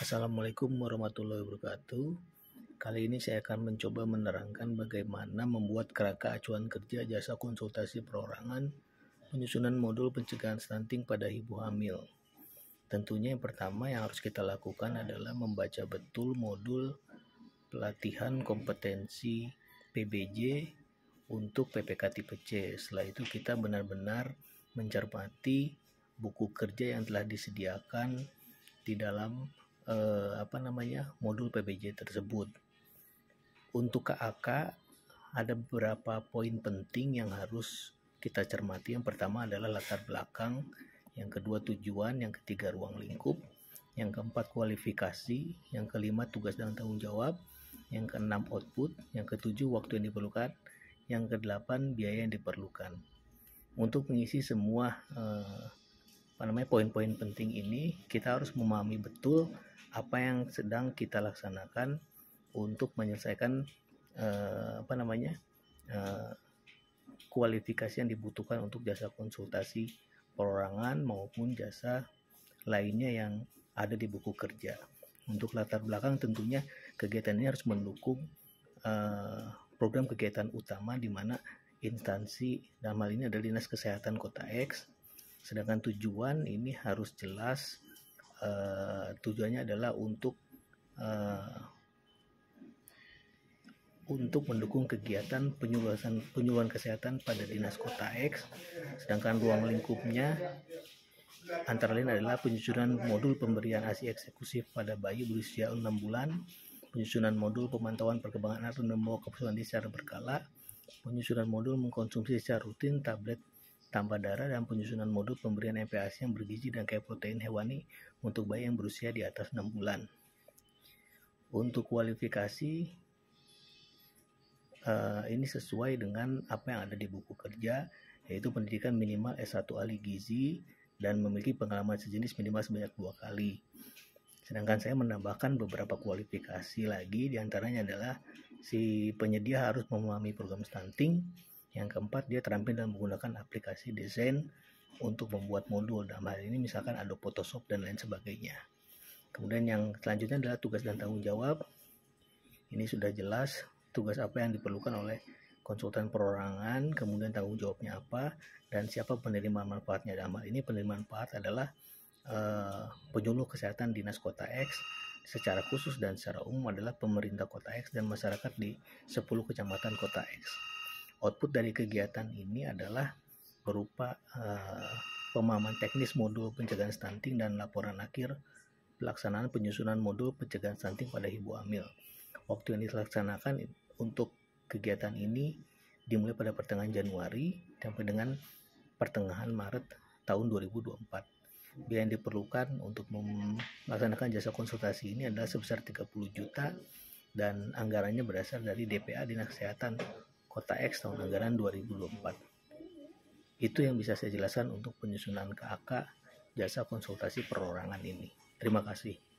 Assalamualaikum warahmatullahi wabarakatuh. Kali ini saya akan mencoba menerangkan bagaimana membuat kerangka acuan kerja jasa konsultasi perorangan penyusunan modul pencegahan stunting pada ibu hamil. Tentunya yang pertama yang harus kita lakukan adalah membaca betul modul pelatihan kompetensi PBJ untuk PPK tipe C. Setelah itu kita benar-benar mencermati buku kerja yang telah disediakan di dalam eh, apa namanya modul PBJ tersebut. Untuk KAK ada beberapa poin penting yang harus kita cermati. Yang pertama adalah latar belakang, yang kedua tujuan, yang ketiga ruang lingkup, yang keempat kualifikasi, yang kelima tugas dan tanggung jawab, yang keenam output, yang ketujuh waktu yang diperlukan, yang kedelapan biaya yang diperlukan. Untuk mengisi semua eh, apa namanya poin-poin penting ini kita harus memahami betul apa yang sedang kita laksanakan untuk menyelesaikan eh, apa namanya eh, kualifikasi yang dibutuhkan untuk jasa konsultasi perorangan maupun jasa lainnya yang ada di buku kerja. Untuk latar belakang tentunya kegiatan ini harus mendukung eh, program kegiatan utama di mana instansi dalam hal ini adalah Dinas Kesehatan Kota X Sedangkan tujuan ini harus jelas uh, tujuannya adalah untuk uh, untuk mendukung kegiatan penyuluhan penyuluhan kesehatan pada dinas kota X, sedangkan ruang lingkupnya antara lain adalah penyusunan modul pemberian ASI eksekutif pada bayi berusia 6 bulan, penyusunan modul pemantauan perkembangan anak dan membawa keputusan secara berkala, penyusunan modul mengkonsumsi secara rutin tablet tanpa darah dan penyusunan modul pemberian MPASI yang bergizi dan kaya protein hewani untuk bayi yang berusia di atas 6 bulan. Untuk kualifikasi eh, ini sesuai dengan apa yang ada di buku kerja yaitu pendidikan minimal S1 ahli gizi dan memiliki pengalaman sejenis minimal sebanyak dua kali. Sedangkan saya menambahkan beberapa kualifikasi lagi diantaranya adalah si penyedia harus memahami program stunting, yang keempat, dia terampil dalam menggunakan aplikasi desain untuk membuat modul. Dalam hal ini misalkan Adobe Photoshop dan lain sebagainya. Kemudian yang selanjutnya adalah tugas dan tanggung jawab. Ini sudah jelas tugas apa yang diperlukan oleh konsultan perorangan, kemudian tanggung jawabnya apa, dan siapa penerima manfaatnya. Dalam hal ini penerima manfaat adalah eh, penyuluh kesehatan dinas kota X secara khusus dan secara umum adalah pemerintah kota X dan masyarakat di 10 kecamatan kota X output dari kegiatan ini adalah berupa uh, pemahaman teknis modul pencegahan stunting dan laporan akhir pelaksanaan penyusunan modul pencegahan stunting pada ibu hamil. Waktu yang dilaksanakan untuk kegiatan ini dimulai pada pertengahan Januari sampai dengan pertengahan Maret tahun 2024. Biaya yang diperlukan untuk melaksanakan jasa konsultasi ini adalah sebesar 30 juta dan anggarannya berasal dari DPA Dinas Kesehatan Kota X Tahun Anggaran 2024. Itu yang bisa saya jelaskan untuk penyusunan KAK jasa konsultasi perorangan ini. Terima kasih.